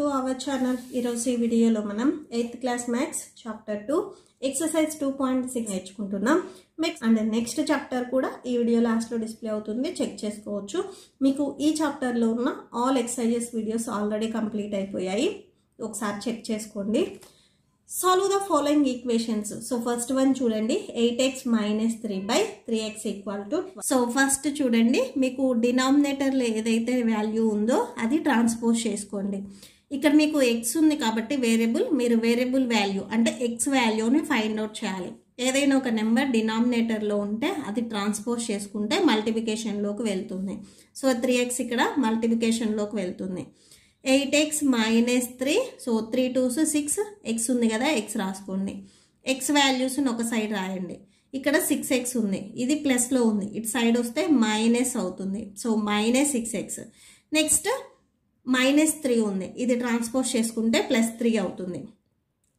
to our channel ఈరోజు ఈ వీడియోలో మనం eighth class maths chapter two exercise two point six నేర్చుకుంటున్నాం మెక్స్ అండ్ నెక్స్ట్ చాప్టర్ కూడా ఈ వీడియో లాస్ట్లో డిస్ప్లే అవుతుంది చెక్ చేసుకోవచ్చు మీకు ఈ చాప్టర్లో ఉన్న all exercises videos already complete అయిపోయాయి ఒకసారి చెక్ చేసుకోండి solve the following equations so first one చూడండి eight x minus three by three x equal to so first చూడండి మీకు డినామినేటర్లో ఏదైతే వాల్యూ ఉందో అది ట్రాన్స్పోజ్ చేసుకోండి ఇక్కడ మీకు ఎక్స్ ఉంది కాబట్టి వేరియబుల్ మీరు వేరియబుల్ వాల్యూ అంటే ఎక్స్ వాల్యూని ఫైండ్ అవుట్ చేయాలి ఏదైనా ఒక నెంబర్ డినామినేటర్లో ఉంటే అది ట్రాన్స్పోజ్ చేసుకుంటే మల్టిప్లికేషన్లోకి వెళ్తుంది సో త్రీ ఎక్స్ ఇక్కడ మల్టిప్లికేషన్లోకి వెళ్తుంది eight x minus three so three twos six x ఉంది కదా ఎక్స్ రాసుకోండి ఎక్స్ వాల్యూస్ని ఒక సైడ్ రాయండి ఇక్కడ సిక్స్ ఎక్స్ ఉంది ఇది ప్లస్లో ఉంది ఇటు సైడ్ వస్తే మైనస్ అవుతుంది so minus six x next minus three ఉంది ఇది ట్రాన్స్పోజ్ చేసుకుంటే ప్లస్ త్రీ అవుతుంది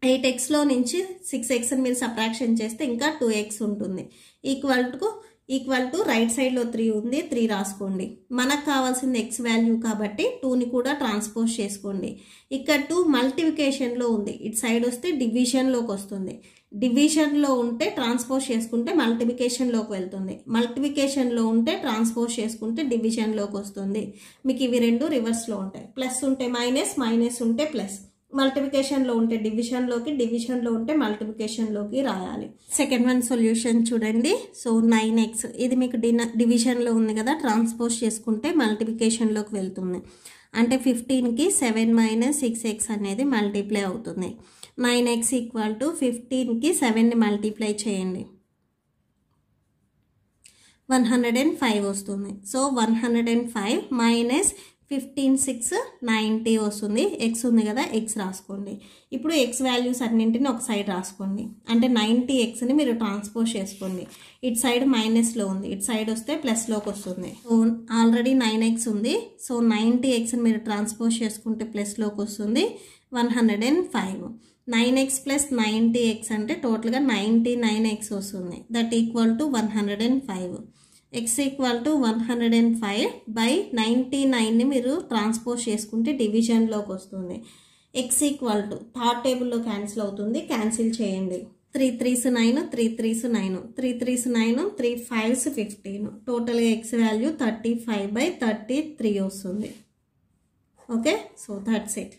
ఎయిట్ ఎక్స్లో నుంచి సిక్స్ ఎక్స్ని మీరు సబ్ట్రాక్షన్ చేస్తే ఇంకా టూ ఎక్స్ ఉంటుంది equal to equal to right సైడ్లో త్రీ ఉంది త్రీ రాసుకోండి మనకు కావాల్సింది ఎక్స్ వాల్యూ కాబట్టి టూని కూడా ట్రాన్స్పోజ్ చేసుకోండి ఇక్కడ టూ మల్టిప్లికేషన్లో ఉంది ఇటు సైడ్ వస్తే డివిజన్లోకి వస్తుంది డివిజన్లో ఉంటే ట్రాన్స్పోజ్ చేసుకుంటే మల్టిప్లికేషన్లోకి వెళ్తుంది మల్టిప్లికేషన్లో ఉంటే ట్రాన్స్పోజ్ చేసుకుంటే డివిజన్లోకి వస్తుంది మీకు ఇవి రెండు రివర్స్లో ఉంటాయి ప్లస్ ఉంటే మైనస్ మైనస్ ఉంటే ప్లస్ మల్టిప్లికేషన్లో ఉంటే డివిజన్లోకి డివిజన్లో ఉంటే మల్టిప్లికేషన్లోకి రాయాలి సెకండ్ వన్ సొల్యూషన్ చూడండి సో నైన్ ఎక్స్ ఇది మీకు డిన డివిజన్లో ఉంది కదా ట్రాన్స్పోజ్ చేసుకుంటే మల్టిప్లికేషన్లోకి వెళ్తుంది అంటే ఫిఫ్టీన్కి సెవెన్ మైనస్ సిక్స్ ఎక్స్ అనేది మల్టిప్లై అవుతుంది నైన్ ఎక్స్ ఈక్వల్ టు ఫిఫ్టీన్కి సెవెన్ని మల్టిప్లై చేయండి వన్ హండ్రెడ్ అండ్ ఫైవ్ వస్తుంది so one hundred and five minus fifteen six ninety వస్తుంది ఎక్స్ ఉంది కదా ఎక్స్ రాసుకోండి ఇప్పుడు ఎక్స్ వాల్యూస్ అన్నింటిని ఒక సైడ్ రాసుకోండి అంటే నైంటీ ఎక్స్ని మీరు ట్రాన్స్పోజ్ చేసుకోండి ఇటు సైడ్ మైనస్లో ఉంది ఇటు సైడ్ వస్తే ప్లస్లోకి వస్తుంది సో ఆల్రెడీ నైన్ ఎక్స్ ఉంది సో నైంటీ ఎక్స్ని మీరు ట్రాన్స్పోజ్ చేసుకుంటే ప్లస్లోకి వస్తుంది one hundred and five nine x plus ninety x అంటే టోటల్గా నైంటీ నైన్ ఎక్స్ వస్తుంది that equal to one hundred and five x equal to one hundred and five by ninety నైన్ని మీరు ట్రాన్స్పోజ్ చేసుకుంటే డివిజన్లోకి వస్తుంది ఎక్స్ ఈక్వల్ టు థర్డ్ టేబుల్లో cancel అవుతుంది క్యాన్సిల్ చేయండి three threes nine three threes nine three threes nine three fives fifteen టోటల్గా x value thirty five by thirty three వస్తుంది ఓకే సో థర్డ్ ఇట్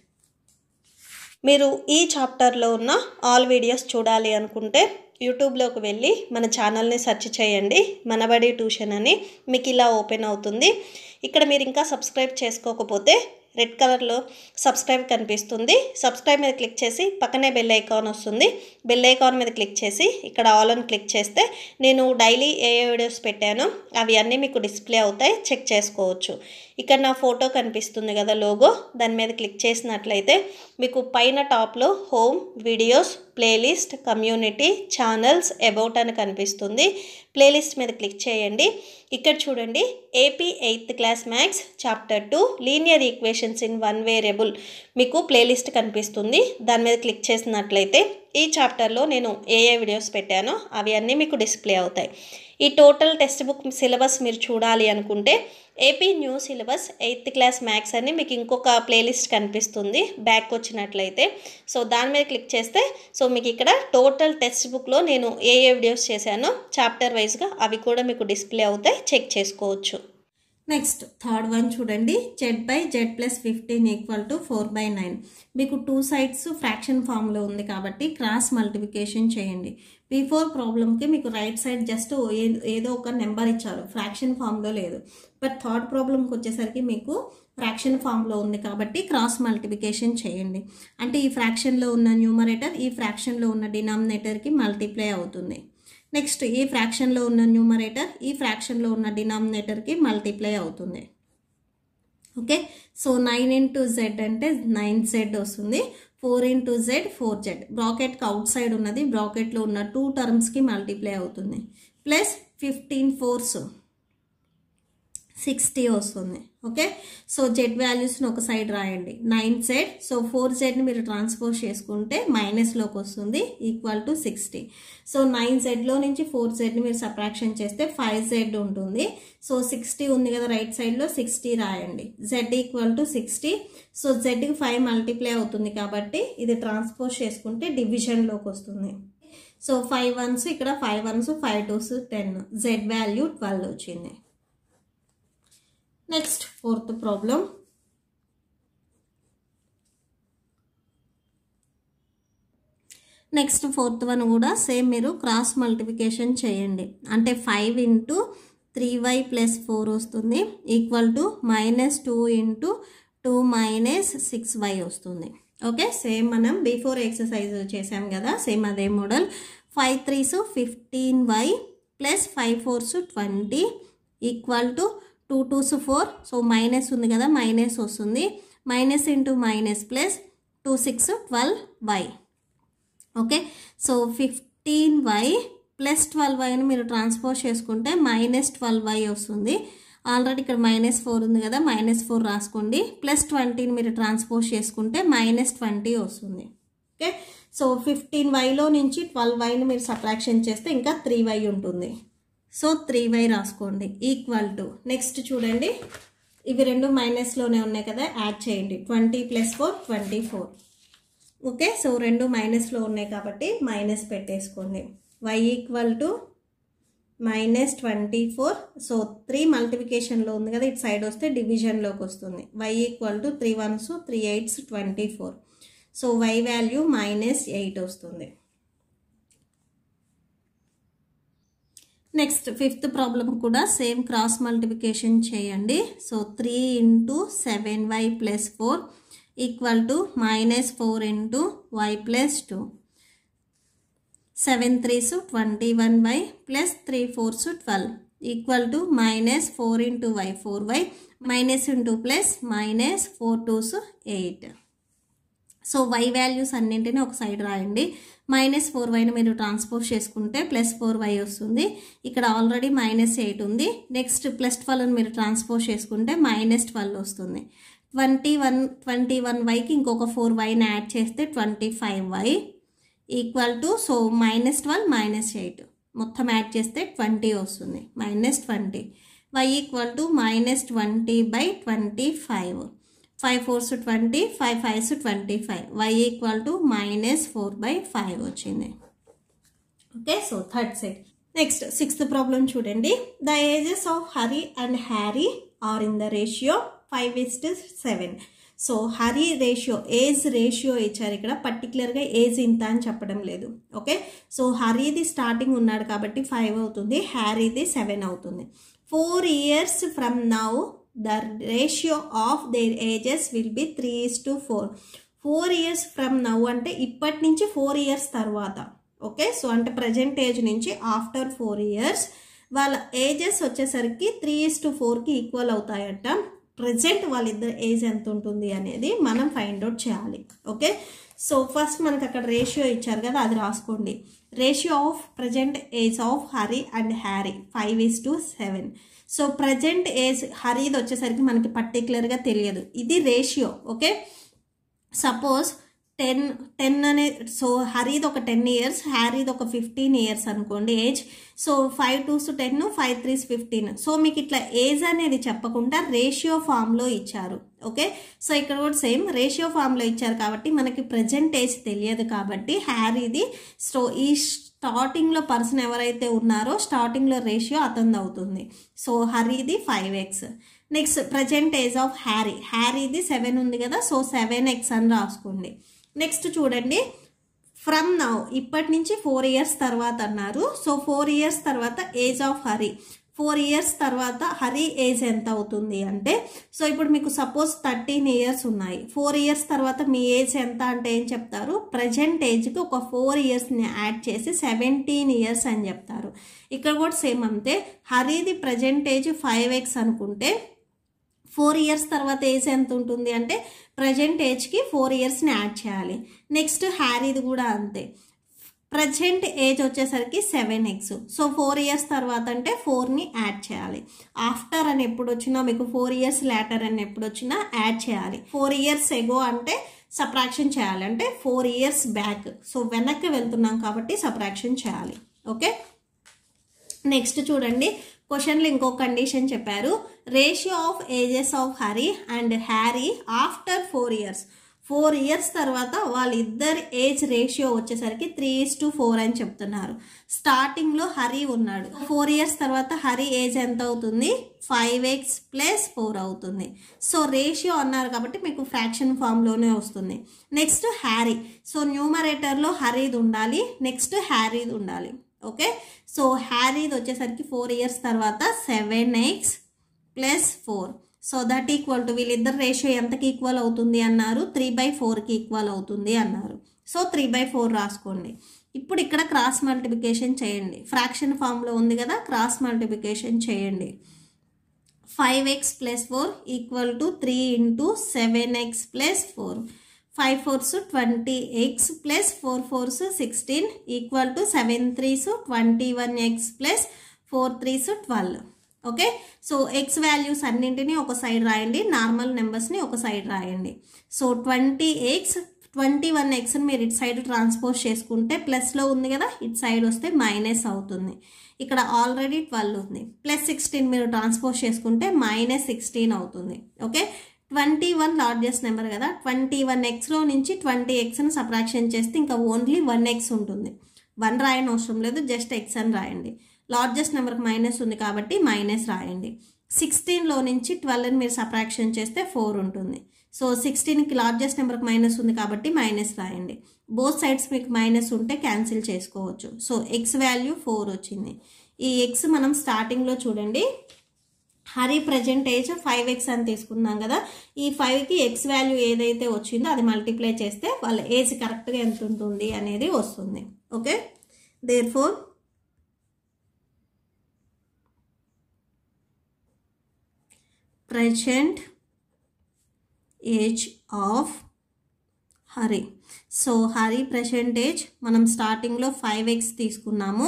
మీరు ఈ చాప్టర్లో ఉన్న ఆల్ వీడియోస్ చూడాలి అనుకుంటే యూట్యూబ్లోకి వెళ్ళి మన ఛానల్ని సెర్చ్ చేయండి మనబడి ట్యూషన్ అని మీకు ఇలా ఓపెన్ అవుతుంది ఇక్కడ మీరు ఇంకా సబ్స్క్రైబ్ చేసుకోకపోతే రెడ్ కలర్లో సబ్స్క్రైబ్ కనిపిస్తుంది సబ్స్క్రైబ్ మీద క్లిక్ చేసి పక్కనే బెల్ ఐకాన్ వస్తుంది బెల్ ఐకాన్ మీద క్లిక్ చేసి ఇక్కడ ఆల్ అని క్లిక్ చేస్తే నేను డైలీ ఏ వీడియోస్ పెట్టానో అవి అన్నీ మీకు డిస్ప్లే అవుతాయి చెక్ చేసుకోవచ్చు ఇక్కడ నా ఫోటో కనిపిస్తుంది కదా లోగో దాని మీద క్లిక్ చేసినట్లయితే మీకు పైన టాప్లో home videos playlist community channels about అని కనిపిస్తుంది ప్లేలిస్ట్ మీద క్లిక్ చేయండి ఇక్కడ చూడండి AP eighth class maths chapter two linear equations in one variable మీకు ప్లేలిస్ట్ కనిపిస్తుంది దాని మీద క్లిక్ చేసినట్లయితే ఈ చాప్టర్లో నేను ఏ ఏ వీడియోస్ పెట్టానో అవి అన్నీ మీకు డిస్ప్లే అవుతాయి ఈ టోటల్ టెక్స్ట్ బుక్ సిలబస్ మీరు చూడాలి అనుకుంటే AP new syllabus eighth class maths అని మీకు ఇంకొక ప్లేలిస్ట్ కనిపిస్తుంది బ్యాక్ వచ్చినట్లయితే సో దాని మీద క్లిక్ చేస్తే సో మీకు ఇక్కడ టోటల్ టెక్స్ట్ బుక్లో నేను ఏ ఏ వీడియోస్ చేశానో చాప్టర్ వైజ్గా అవి కూడా మీకు డిస్ప్లే అవుతాయి చెక్ చేసుకోవచ్చు నెక్స్ట్ థర్డ్ వన్ చూడండి z by z plus fifteen equal to four by nine మీకు టూ సైడ్స్ ఫ్రాక్షన్ ఫామ్లో ఉంది కాబట్టి క్రాస్ మల్టిప్లికేషన్ చేయండి బిఫోర్ ప్రాబ్లమ్కి మీకు రైట్ సైడ్ జస్ట్ ఏదో ఒక నెంబర్ ఇచ్చారు ఫ్రాక్షన్ ఫామ్లో లేదు బట్ థర్డ్ ప్రాబ్లంకి వచ్చేసరికి మీకు ఫ్రాక్షన్ ఫామ్లో ఉంది కాబట్టి క్రాస్ మల్టిప్లికేషన్ చేయండి అంటే ఈ ఫ్రాక్షన్లో ఉన్న న్యూమరేటర్ ఈ ఫ్రాక్షన్లో ఉన్న డినామినేటర్కి మల్టిప్లై అవుతుంది నెక్స్ట్ ఈ ఫ్రాక్షన్లో ఉన్న న్యూమరేటర్ ఈ ఫ్రాక్షన్లో ఉన్న డినామినేటర్కి మల్టిప్లై అవుతుంది okay so nine into z అంటే నైన్ జెడ్ వస్తుంది four into z four z బ్రాకెట్కి అవుట్ సైడ్ ఉన్నది బ్రాకెట్లో ఉన్న టూ టర్మ్స్కి మల్టిప్లై అవుతుంది ప్లస్ ఫిఫ్టీన్ ఫోర్స్ సిక్స్టీ వస్తుంది ఓకే సో జెడ్ వాల్యూస్ని ఒక సైడ్ రాయండి నైన్ సైడ్ సో ఫోర్ జెడ్ని మీరు ట్రాన్స్పోజ్ చేసుకుంటే మైనస్లోకి వస్తుంది equal to sixty so nine జెడ్లో నుంచి ఫోర్ జెడ్ని మీరు సప్రాక్షన్ చేస్తే ఫైవ్ జెడ్ ఉంటుంది సో సిక్స్టీ ఉంది కదా రైట్ సైడ్లో సిక్స్టీ రాయండి z equal to sixty so జెడ్కి ఫైవ్ మల్టిప్లై అవుతుంది కాబట్టి ఇది ట్రాన్స్పోజ్ చేసుకుంటే డివిజన్లోకి వస్తుంది సో ఫైవ్ వన్స్ ఇక్కడ five ones five twos ten z value twelve వచ్చింది next fourth problem next fourth one కూడా సేమ్ మీరు క్రాస్ మల్టిఫికేషన్ చేయండి అంటే five into three y plus four వస్తుంది equal to minus two into two minus six y వస్తుంది okay same మనం before exercise చేసాం కదా సేమ్ అదే model five threes fifteen y plus five fours twenty equal to two twos four so minus ఉంది కదా minus వస్తుంది minus into minus plus two six twelve y okay so fifteen y plus twelve వైని మీరు transport చేసుకుంటే minus twelve y వస్తుంది already ఇక్కడ minus four ఉంది కదా మైనస్ ఫోర్ రాసుకోండి ప్లస్ ట్వంటీని మీరు ట్రాన్స్పోజ్ చేసుకుంటే మైనస్ ట్వంటీ వస్తుంది ఓకే సో ఫిఫ్టీన్ వైలో నుంచి ట్వెల్వ్ వైని మీరు సబ్ట్రాక్షన్ చేస్తే ఇంకా త్రీ వై ఉంటుంది సో త్రీ వై రాసుకోండి ఈక్వల్ టు నెక్స్ట్ చూడండి ఇవి రెండు మైనస్లోనే ఉన్నాయి కదా యాడ్ చేయండి twenty plus four twenty four okay so రెండు మైనస్లో ఉన్నాయి కాబట్టి మైనస్ పెట్టేసుకోండి y equal to minus twenty four so three మల్టిఫికేషన్లో ఉంది కదా ఇటు సైడ్ వస్తే డివిజన్లోకి వస్తుంది y equal to three ones three eights twenty four so y value minus eight వస్తుంది నెక్స్ట్ ఫిఫ్త్ ప్రాబ్లం కూడా సేమ్ క్రాస్ మల్టిప్లికేషన్ చేయండి so three into seven y plus four equal to minus four into y plus two seven threes twenty one y plus three fours twelve equal to minus four into y four y minus into plus minus four twos eight so y values అన్నింటినీ ఒక side రాయండి minus four వైని మీరు transpose చేసుకుంటే plus four y వస్తుంది ఇక్కడ already minus eight ఉంది next plus ట్వెల్వ్ని మీరు ట్రాన్స్పోజ్ చేసుకుంటే మైనస్ ట్వెల్వ్ వస్తుంది ట్వంటీ వన్ ట్వంటీ వన్ వైకి ఇంకొక ఫోర్ వైని యాడ్ చేస్తే twenty five y equal to so minus twelve minus eight మొత్తం యాడ్ చేస్తే ట్వంటీ వస్తుంది minus twenty y equal to minus twenty by twenty five five fours twenty five fives twenty five y equal to minus four by five వచ్చింది okay so third set next sixth problem చూడండి the ages of Hari and Harry are in the ratio five is to seven so Hari ratio age ratio ఇచ్చారు ఇక్కడ పర్టికులర్గా age ఇంత అని చెప్పడం లేదు okay so హరిది starting ఉన్నాడు కాబట్టి ఫైవ్ అవుతుంది హ్యారీది సెవెన్ అవుతుంది four years from now the ratio of their ages will be three is to four four years from now అంటే ఇప్పటి నుంచి ఫోర్ ఇయర్స్ తర్వాత ఓకే సో అంటే ప్రజెంట్ ఏజ్ నుంచి ఆఫ్టర్ ఫోర్ ఇయర్స్ వాళ్ళ ఏజెస్ వచ్చేసరికి త్రీ ఈస్ టు ఫోర్కి equal అవుతాయంట ప్రజెంట్ వాళ్ళిద్దరు ఏజ్ ఎంత ఉంటుంది అనేది మనం ఫైండ్ అవుట్ చేయాలి ఓకే సో ఫస్ట్ మనకు అక్కడ రేషియో ఇచ్చారు కదా అది రాసుకోండి ratio of present age of Hari and Harry five is to seven so present age హరీద్ వచ్చేసరికి మనకి పర్టికులర్గా తెలియదు ఇది ratio okay suppose ten ten అనే సో హరీద్ ఒక టెన్ ఇయర్స్ హ్యారీద్ ఒక ఫిఫ్టీన్ ఇయర్స్ అనుకోండి age so five twos ten five threes fifteen so మీకు ఇట్లా ఏజ్ అనేది చెప్పకుండా రేషియో ఫామ్లో ఇచ్చారు ఓకే సో ఇక్కడ కూడా సేమ్ రేషియో ఫామ్లో ఇచ్చారు కాబట్టి మనకి ఏజ్ తెలియదు కాబట్టి హ్యారీది స్టో ఈ స్టార్టింగ్లో పర్సన్ ఎవరైతే ఉన్నారో స్టార్టింగ్లో రేషియో అతంది అవుతుంది సో హరీది five x next present age of Harry హ్యారీది సెవెన్ ఉంది కదా సో సెవెన్ ఎక్స్ అని రాసుకోండి నెక్స్ట్ చూడండి ఫ్రమ్ నౌ ఇప్పటి నుంచి ఫోర్ ఇయర్స్ తర్వాత అన్నారు సో ఫోర్ ఇయర్స్ తర్వాత age of Hari four years తర్వాత హరి ఏజ్ ఎంత అవుతుంది అంటే సో ఇప్పుడు మీకు సపోజ్ థర్టీన్ ఇయర్స్ ఉన్నాయి ఫోర్ ఇయర్స్ తర్వాత మీ ఏజ్ ఎంత అంటే ఏం చెప్తారు ప్రజెంట్ ఏజ్కి ఒక ఫోర్ ఇయర్స్ని యాడ్ చేసి సెవెంటీన్ ఇయర్స్ అని చెప్తారు ఇక్కడ కూడా సేమ్ అంతే హరిది ప్రజెంట్ ఏజ్ ఫైవ్ ఎక్స్ అనుకుంటే ఫోర్ ఇయర్స్ తర్వాత ఏజ్ ఎంత ఉంటుంది అంటే ప్రజెంట్ ఏజ్కి ఫోర్ ఇయర్స్ని యాడ్ చేయాలి నెక్స్ట్ హ్యారీది కూడా అంతే ప్రజెంట్ ఏజ్ వచ్చేసరికి seven x so four years తర్వాత అంటే ఫోర్ని యాడ్ చేయాలి ఆఫ్టర్ అని ఎప్పుడు వచ్చినా మీకు ఫోర్ ఇయర్స్ లేటర్ అని ఎప్పుడు వచ్చినా యాడ్ చేయాలి ఫోర్ ఇయర్స్ ఎగో అంటే సప్రాక్షన్ చేయాలి అంటే ఫోర్ ఇయర్స్ బ్యాక్ సో వెనక్కి వెళ్తున్నాం కాబట్టి సప్రాక్షన్ చేయాలి ఓకే నెక్స్ట్ చూడండి క్వశ్చన్లు ఇంకో కండిషన్ చెప్పారు ratio of ages of Hari and Harry after four years four years తర్వాత వాళ్ళిద్దరి ఏజ్ రేషియో వచ్చేసరికి త్రీ ఈస్ టు ఫోర్ అని చెప్తున్నారు స్టార్టింగ్లో హరి ఉన్నాడు ఫోర్ ఇయర్స్ తర్వాత హరి ఏజ్ ఎంత అవుతుంది ఫైవ్ ఎక్స్ ప్లస్ ఫోర్ అవుతుంది సో రేషియో అన్నారు కాబట్టి మీకు ఫ్రాక్షన్ ఫామ్లోనే వస్తుంది నెక్స్ట్ హ్యారీ సో న్యూమరేటర్లో హరీది ఉండాలి నెక్స్ట్ హ్యారీది ఉండాలి ఓకే సో హ్యారీది వచ్చేసరికి ఫోర్ ఇయర్స్ తర్వాత seven x plus four so that equal to వీళ్ళిద్దరు రేషియో ఎంతకి ఈక్వల్ అవుతుంది అన్నారు త్రీ బై ఫోర్కి ఈక్వల్ అవుతుంది అన్నారు సో త్రీ బై ఫోర్ రాసుకోండి ఇప్పుడు ఇక్కడ క్రాస్ మల్టిప్లికేషన్ చేయండి ఫ్రాక్షన్ ఫామ్లో ఉంది కదా క్రాస్ మల్టిప్లికేషన్ చేయండి five x plus four equal to three into seven x plus four five fours twenty x plus four fours sixteen equal to seven threes twenty one x plus four threes twelve okay so x values అన్నింటినీ ఒక side రాయండి normal నెంబర్స్ని ఒక side రాయండి so twenty x twenty one ఎక్స్ని మీరు ఇటు side transpose చేసుకుంటే ప్లస్లో ఉంది కదా ఇటు సైడ్ వస్తే మైనస్ అవుతుంది ఇక్కడ ఆల్రెడీ ట్వెల్వ్ ఉంది ప్లస్ సిక్స్టీన్ మీరు ట్రాన్స్పోజ్ చేసుకుంటే మైనస్ సిక్స్టీన్ అవుతుంది okay twenty one largest number కదా ట్వంటీ వన్ ఎక్స్లో నుంచి ట్వంటీ ఎక్స్ని సబ్రాక్షన్ చేస్తే ఇంకా ఓన్లీ వన్ ఎక్స్ ఉంటుంది వన్ రాయని అవసరం లేదు జస్ట్ ఎక్స్ అని రాయండి లార్జెస్ట్ నెంబర్కి మైనస్ ఉంది కాబట్టి మైనస్ రాయండి సిక్స్టీన్లో నుంచి ట్వెల్వ్ని మీరు సప్రాక్షన్ చేస్తే ఫోర్ ఉంటుంది సో సిక్స్టీన్కి లార్జెస్ట్ నెంబర్కి మైనస్ ఉంది కాబట్టి మైనస్ రాయండి బోత్ సైడ్స్ మీకు మైనస్ ఉంటే క్యాన్సిల్ చేసుకోవచ్చు సో ఎక్స్ వాల్యూ ఫోర్ వచ్చింది ఈ ఎక్స్ మనం స్టార్టింగ్లో చూడండి Hari present age five x అని తీసుకున్నాం కదా ఈ ఫైవ్కి ఎక్స్ వాల్యూ ఏదైతే వచ్చిందో అది మల్టిప్లై చేస్తే వాళ్ళ ఏజ్ కరెక్ట్గా ఎంత ఉంటుంది అనేది వస్తుంది okay therefore present age of Hari so Hari present age మనం స్టార్టింగ్లో ఫైవ్ ఎక్స్ తీసుకున్నాము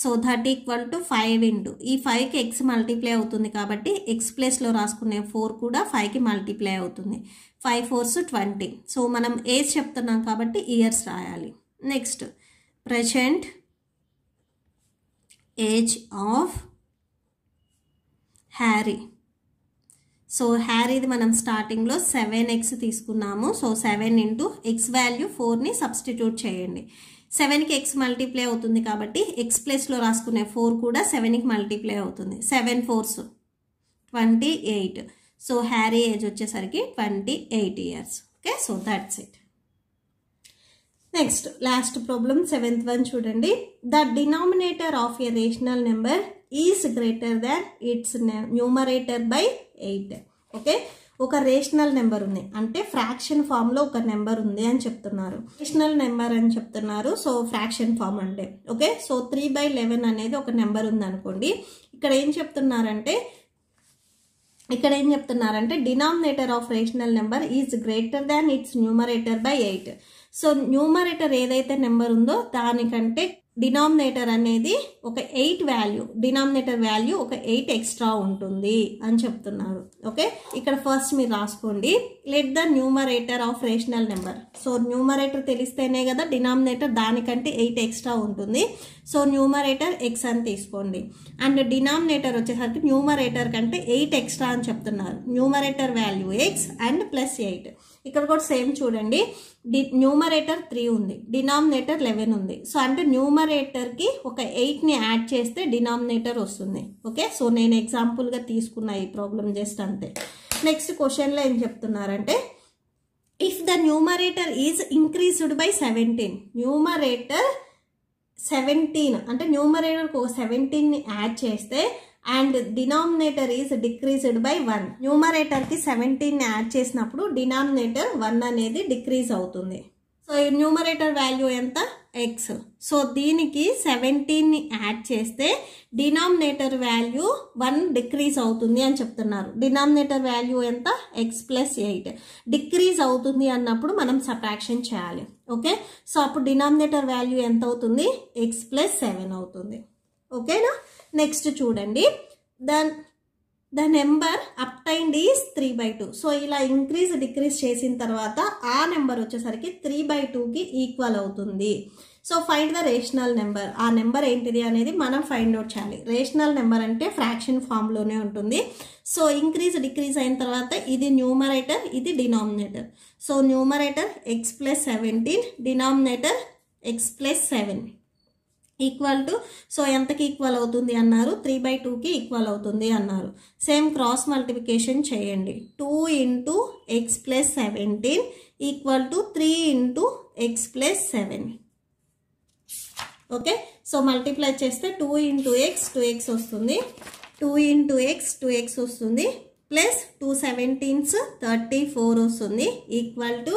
so that equal to five into ఈ ఫైవ్కి ఎక్స్ మల్టిప్లై అవుతుంది కాబట్టి ఎక్స్ ప్లేస్లో రాసుకునే ఫోర్ కూడా ఫైవ్కి మల్టిప్లై అవుతుంది ఫైవ్ ఫోర్స్ ట్వంటీ సో మనం ఏజ్ చెప్తున్నాం కాబట్టి ఇయర్స్ రాయాలి next present age of Harry so హ్యారీది మనం స్టార్టింగ్లో సెవెన్ ఎక్స్ తీసుకున్నాము so seven into x value ఫోర్ని సబ్స్టిట్యూట్ చేయండి సెవెన్కి ఎక్స్ మల్టీప్లై అవుతుంది కాబట్టి ఎక్స్ ప్లేస్లో రాసుకునే ఫోర్ కూడా సెవెన్కి మల్టీప్లై అవుతుంది seven fours twenty eight so Harry age వచ్చేసరికి twenty eight years okay so that's it next last problem seventh one చూడండి the denominator of a rational number is greater than its numerator by eight okay ఒక rational number ఉంది అంటే fraction ఫామ్లో ఒక number ఉంది అని చెప్తున్నారు రేషనల్ నెంబర్ అని చెప్తున్నారు సో ఫ్రాక్షన్ ఫామ్ అంటే okay so three by eleven అనేది ఒక నెంబర్ ఉంది అనుకోండి ఇక్కడ ఏం చెప్తున్నారంటే ఇక్కడ ఏం చెప్తున్నారంటే denominator of rational number is greater than its numerator by eight so numerator ఏదైతే నెంబర్ ఉందో దానికంటే డినామినేటర్ అనేది ఒక ఎయిట్ వాల్యూ డినామినేటర్ వాల్యూ ఒక ఎయిట్ ఎక్స్ట్రా ఉంటుంది అని చెప్తున్నారు ఓకే ఇక్కడ ఫస్ట్ మీరు రాసుకోండి let the numerator of rational number so numerator తెలిస్తేనే కదా డినామినేటర్ దానికంటే ఎయిట్ ఎక్స్ట్రా ఉంటుంది సో న్యూమరేటర్ ఎక్స్ అని తీసుకోండి అండ్ డినామినేటర్ వచ్చేసరికి న్యూమరేటర్ కంటే ఎయిట్ ఎక్స్ట్రా అని చెప్తున్నారు numerator value X and plus eight ఇక్కడ కూడా సేమ్ చూడండి డి న్యూమరేటర్ త్రీ ఉంది డినామినేటర్ లెవెన్ ఉంది సో అంటే న్యూమరేటర్కి ఒక ఎయిట్ని యాడ్ చేస్తే డినామినేటర్ వస్తుంది ఓకే సో నేను ఎగ్జాంపుల్గా తీసుకున్న ఈ ప్రాబ్లం జస్ట్ అంతే నెక్స్ట్ క్వశ్చన్లో ఏం చెప్తున్నారంటే if the numerator is increased by seventeen numerator seventeen అంటే న్యూమరేటర్కి ఒక సెవెంటీన్ని యాడ్ చేస్తే and denominator is decreased by one న్యూమరేటర్కి సెవెంటీన్ యాడ్ చేసినప్పుడు డినామినేటర్ వన్ అనేది డిక్రీజ్ అవుతుంది సో న్యూమరేటర్ వాల్యూ ఎంత ఎక్స్ సో దీనికి సెవెంటీన్ని యాడ్ చేస్తే డినామినేటర్ వాల్యూ వన్ డిక్రీజ్ అవుతుంది అని చెప్తున్నారు డినామినేటర్ వాల్యూ ఎంత ఎక్స్ ప్లస్ ఎయిట్ డిక్రీజ్ అవుతుంది అన్నప్పుడు మనం సపాక్షన్ చేయాలి ఓకే సో అప్పుడు డినామినేటర్ వాల్యూ ఎంత అవుతుంది ఎక్స్ ప్లస్ సెవెన్ అవుతుంది ఓకేనా నెక్స్ట్ చూడండి then the number obtained is three by two so ఇలా ఇంక్రీజ్ డిక్రీజ్ చేసిన తర్వాత ఆ నెంబర్ వచ్చేసరికి త్రీ బై టూకి ఈక్వల్ అవుతుంది so find the rational number ఆ నెంబర్ ఏంటిది అనేది మనం ఫైండ్ అవుట్ చేయాలి రేషనల్ నెంబర్ అంటే ఫ్రాక్షన్ ఫామ్లోనే ఉంటుంది సో ఇంక్రీజ్ డిక్రీజ్ అయిన తర్వాత ఇది న్యూమరేటర్ ఇది denominator so numerator x plus seventeen denominator x plus seven equal to so ఎంతకి ఈక్వల్ అవుతుంది అన్నారు త్రీ బై టూకి ఈక్వల్ అవుతుంది అన్నారు సేమ్ క్రాస్ మల్టిఫికేషన్ చేయండి two into x plus seventeen equal to three into x plus seven okay so multiply చేస్తే two into x two x వస్తుంది two into x two x వస్తుంది plus two seventeens thirty four వస్తుంది equal to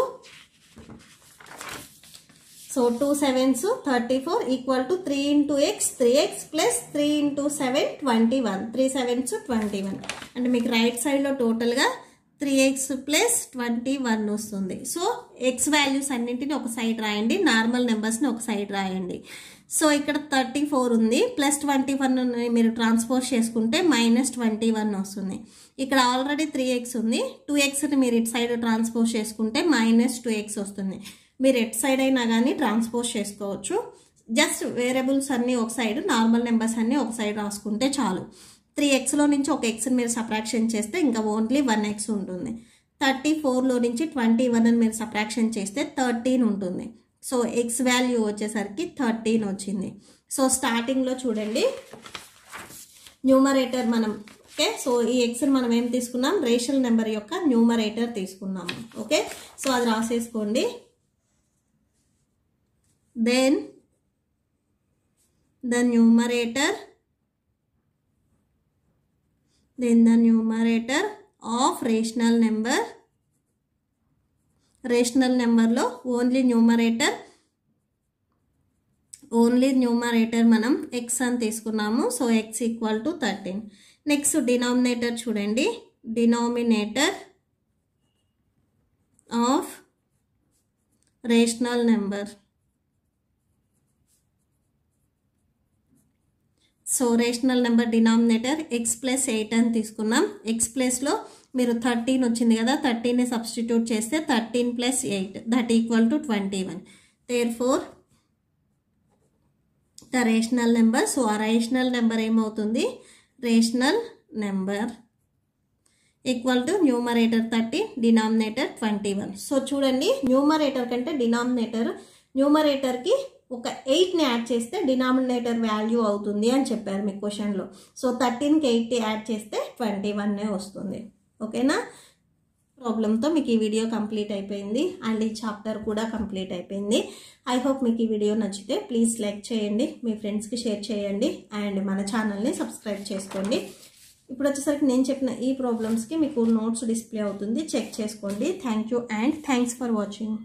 so two sevens thirty four equal to three into x three x plus three into seven twenty one three sevens twenty one అంటే మీకు right సైడ్లో టోటల్గా three x plus twenty one వస్తుంది so x values అన్నింటిని ఒక side రాయండి normal నెంబర్స్ని ఒక సైడ్ రాయండి సో ఇక్కడ థర్టీ ఫోర్ ఉంది ప్లస్ ట్వంటీ వన్ మీరు ట్రాన్స్పోర్ట్ చేసుకుంటే మైనస్ ట్వంటీ వన్ వస్తుంది ఇక్కడ ఆల్రెడీ త్రీ ఎక్స్ ఉంది టూ ఎక్స్ని మీరు ఇటు సైడ్ ట్రాన్స్పోర్ట్ చేసుకుంటే మైనస్ టూ ఎక్స్ వస్తుంది మీరు ఎట్ సైడ్ అయినా కానీ ట్రాన్స్పోజ్ చేసుకోవచ్చు జస్ట్ వేరియబుల్స్ అన్నీ ఒక సైడ్ నార్మల్ నెంబర్స్ అన్నీ ఒక సైడ్ రాసుకుంటే చాలు త్రీ ఎక్స్లో నుంచి ఒక ఎక్స్ని మీరు సప్రాక్షన్ చేస్తే ఇంకా ఓన్లీ వన్ ఎక్స్ ఉంటుంది థర్టీ ఫోర్లో నుంచి ట్వంటీ వన్ అని మీరు సప్రాక్షన్ చేస్తే థర్టీన్ ఉంటుంది సో ఎక్స్ వాల్యూ వచ్చేసరికి థర్టీన్ వచ్చింది సో స్టార్టింగ్లో చూడండి న్యూమరేటర్ మనం ఓకే సో ఈ ఎక్స్ని మనం ఏం తీసుకున్నాం రేషనల్ నెంబర్ యొక్క న్యూమరేటర్ తీసుకున్నాము ఓకే సో అది రాసేసుకోండి then the numerator then the numerator of rational number rational నెంబర్లో ఓన్లీ న్యూమరేటర్ ఓన్లీ న్యూమరేటర్ మనం ఎక్స్ అని తీసుకున్నాము so x equal to thirteen next denominator చూడండి denominator of rational number so rational number denominator x plus eight అని తీసుకున్నాం x ప్లస్లో మీరు thirteen వచ్చింది కదా థర్టీన్ని సబ్స్టిట్యూట్ చేస్తే thirteen plus eight that equal to twenty one తేర్ therefore the rational number so ఆ రేషనల్ నెంబర్ ఏమవుతుంది rational number equal to numerator thirty denominator twenty one so చూడండి న్యూమరేటర్ కంటే డినామినేటర్ న్యూమరేటర్కి ఒక ఎయిట్ని యాడ్ చేస్తే డినామినేటర్ వాల్యూ అవుతుంది అని చెప్పారు మీ క్వశ్చన్లో సో థర్టీన్కి ఎయిట్ యాడ్ చేస్తే ట్వంటీ వన్నే వస్తుంది ఓకేనా ప్రాబ్లంతో మీకు ఈ వీడియో కంప్లీట్ అయిపోయింది అండ్ ఈ చాప్టర్ కూడా కంప్లీట్ అయిపోయింది ఐ హోప్ మీకు ఈ వీడియో నచ్చితే ప్లీజ్ లైక్ చేయండి మీ ఫ్రెండ్స్కి షేర్ చేయండి అండ్ మన ఛానల్ని సబ్స్క్రైబ్ చేసుకోండి ఇప్పుడు వచ్చేసరికి నేను చెప్పిన ఈ ప్రాబ్లమ్స్కి మీకు నోట్స్ డిస్ప్లే అవుతుంది చెక్ చేసుకోండి thank you and thanks for watching